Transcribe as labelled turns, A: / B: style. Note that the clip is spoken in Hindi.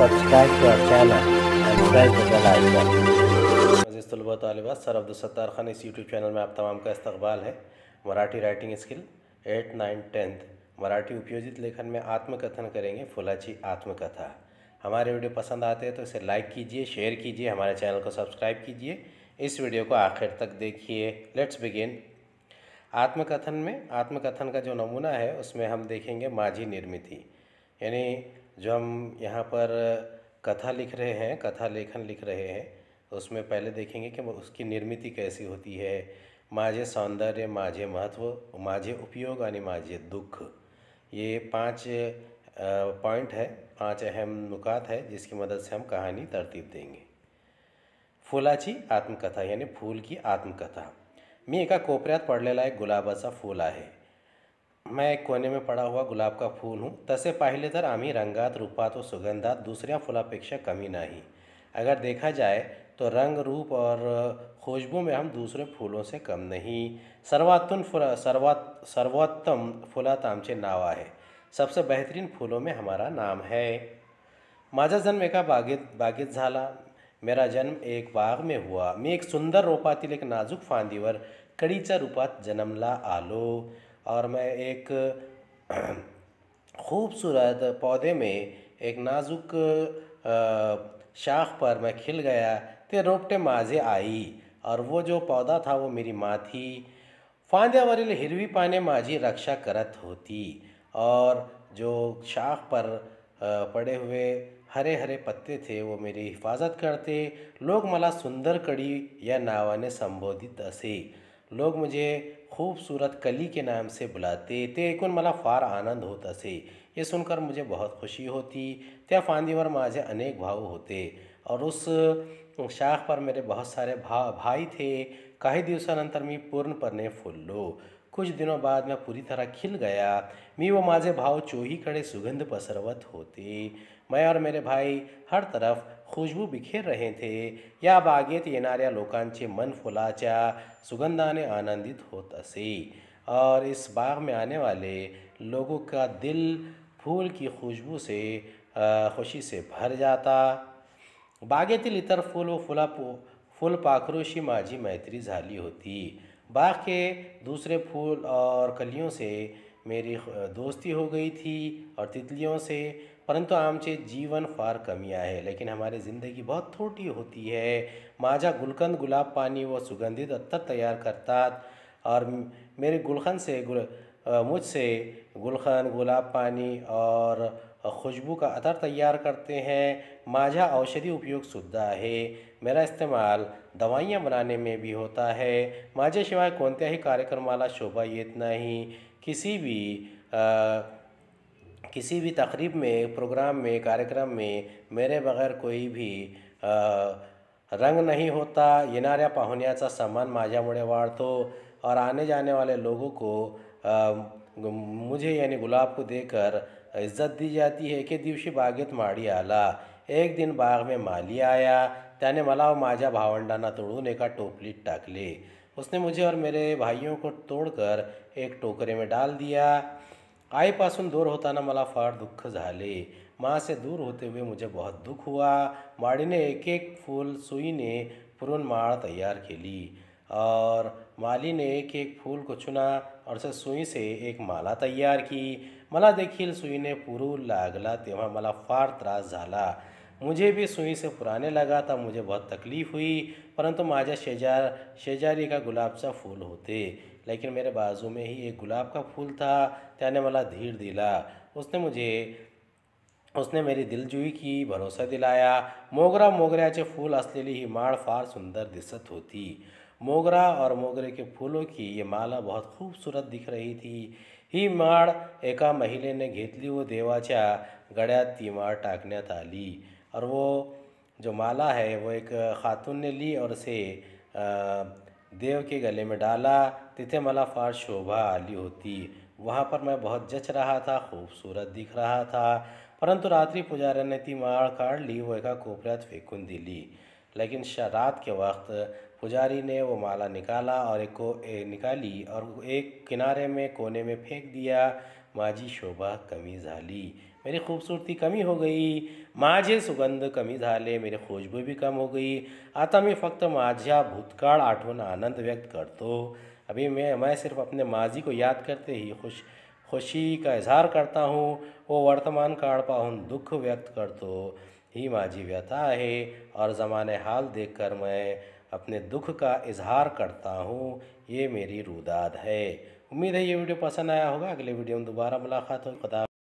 A: subscribe to our channel and press the bell icon. अजीज़ तलबा तलबा सर खान इस यूट्यूब चैनल में आप तमाम का इस्तकबाल है Marathi writing skill eight nine tenth Marathi उपयोजित लेखन में आत्मकथन करेंगे फुलाची आत्मकथा हमारे वीडियो पसंद आते हैं तो इसे लाइक कीजिए शेयर कीजिए हमारे चैनल को सब्सक्राइब कीजिए इस वीडियो को आखिर तक देखिए लेट्स बिगिन आत्मकथन में आत्मकथन का जो नमूना है उसमें हम देखेंगे माझी निर्मिति यानी जो हम यहाँ पर कथा लिख रहे हैं कथा लेखन लिख रहे हैं उसमें पहले देखेंगे कि उसकी निर्मिति कैसी होती है माझे सौंदर्य माझे महत्व माझे उपयोग यानी माझे दुख ये पांच पॉइंट है पांच अहम नुकात है जिसकी मदद से हम कहानी तरतीब देंगे फूलाची आत्मकथा यानी फूल की आत्मकथा मी एका कोपरियात पड़ेला एक गुलाबा फूल है मैं एक कोने में पड़ा हुआ गुलाब का फूल हूँ तसे पहले तर आमी रंगात रूपात व सुगंधात दुसऱ्या फूलापेक्षा कमी नहीं अगर देखा जाए तो रंग रूप और खुशबू में हम दूसरे फूलों से कम नहीं सर्वातुन फुला सर्वात सर्वोत्तम फुलात आमचे नाव है सबसे बेहतरीन फूलों में हमारा नाम है माजा जन्म एका बागित बागित झाला मेरा जन्म एक बाग में हुआ मैं एक सुंदर रोपातील एक नाजुक फांदीवर कड़ीचा रूपात जन्मला आलो और मैं एक खूबसूरत पौधे में एक नाजुक शाख पर मैं खिल गया ते रोपटे माजे आई और वो जो पौधा था वो मेरी माँ थी वरिल हिरवी पाने माजी रक्षा करत होती और जो शाख पर पड़े हुए हरे हरे पत्ते थे वो मेरी हिफाजत करते लोग मला सुंदर कडी या नावाने संबोधित असे लोग मुझे खूबसूरत कली के नाम से बुलाते एक मला फार आनंद होता से ये सुनकर मुझे बहुत खुशी होती त्या फांदीवर माझे अनेक भाव होते और उस शाख पर मेरे बहुत सारे भा भाई थे काही दिवसानंतर मी फूल लो कुछ दिनों बाद मैं पूरी तरह खिल गया मी व माझे भाव चोही खड़े सुगंध पसरवत होते मैं और मेरे भाई हर तरफ खुशबू बिखेर रहे थे या बागेत येणाऱ्या लोकांचे मन फुलाच्या सुगंधाने आनंदित होत असे और इस बाग में आने वाले लोगों का दिल फूल की खुशबू से खुशी से भर जाता बागेतील इतर फूल व फुला फूल फुलपाखरूशी माझी मैत्री झाली होती बाग के दूसरे फूल और कलियों से मेरी दोस्ती हो गई थी और तितलियों से परंतु आमचे जीवन फार कमी है लेकिन हमारी ज़िंदगी बहुत थोटी होती है माझा गुलकंद गुलाब पानी व सुगंधित अत्तर तैयार करता और मेरे गुलखन से गुल मुझसे गुलखन गुलाब पानी और खुशबू का अतर तैयार करते हैं माझा औषधि उपयोग सुद्धा है मेरा इस्तेमाल दवाइयाँ बनाने में भी होता है माझे ही कोणत्याही कार्यक्रमाला शोभा येत नाही किसी भी आ, किसी भी तकरीब में प्रोग्राम में कार्यक्रम में मेरे बगैर कोई भी रंग नहीं होता येणाऱ्या पाहुण्याचा सन्मान माझ्यामुळे वाड़ो और आने जाने वाले लोगों को मुझे यानी गुलाब को देकर इज्जत दी जाती है कि दिवसी बागेत माडी आला एक दिन बाग में माली आया त्याने मला माझ्या भावंडांना तोडून एक टोपली टाकली उसने मुझे और मेरे भाइयों को तोड़कर एक टोकरे में डाल दिया आईपासन दूर होता माला फार जाए माँ से दूर होते हुए मुझे बहुत दुःख हुआ माड़ी ने एक एक फूल ने पुरुन माळ तैयार के लिए और माली ने एक एक फूल को चुना और से सुई से एक माला तैयार की मला सुई ने पुरू लागला तेव्हा मला फार त्रास झाला मुझे भी सुई से पुराने लगा था मुझे बहुत तकलीफ़ हुई परंतु माजा शेजार शेजारी का गुलाब सा फूल होते लेकिन मेरे बाजू में ही एक गुलाब का फूल था त्याने वाला धीर दिला उसने मुझे उसने मेरी दिलजुई की भरोसा दिलाया मोगरा मोगऱ्याचे फूल असलेली ही माड़ फार सुंदर दिसत होती मोगरा और मोगरे के फूलों की ये माला बहुत खूबसूरत दिख रही थी ही माड़ एका ने घेतली व देवाचा गड़ा ती माळ टाकण्यात आली और वो जो माला है वो एक खातून ने ली और उसे देव के गले में डाला तिथे मला फार शोभा आली होती वहाँ पर मैं बहुत जच रहा था खूबसूरत दिख रहा था परंतु रात्रि ने ती ली काढली एक एका कोपऱ्यात फेकून दिली लेकिन रात के वक्त पुजारी ने वो माला निकाला और एक को ए, निकाली और एक किनारे में कोने में फेंक दिया माजी शोभा कमी झाली मेरी खूबसूरती कमी हो गई माझे सुगंध कमी झाले मेरे खुशबू भी कम हो गई आता मैं फक्त माझा भूतकाल आठवन आनंद व्यक्त करतो अभी मैं मैं सिर्फ अपने माजी को याद करते ही खुश खुशी का इजहार करता हूँ वो वर्तमान काल पाहून दुख व्यक्त करतो ही माजी व्यथा है और ज़माने हाल देखकर मैं अपने दुख का इजहार करता हूँ ये मेरी रुदाद है उम्मीद है ये वीडियो पसंद आया होगा अगले वीडियो में दोबारा मुलाकात हो खुदा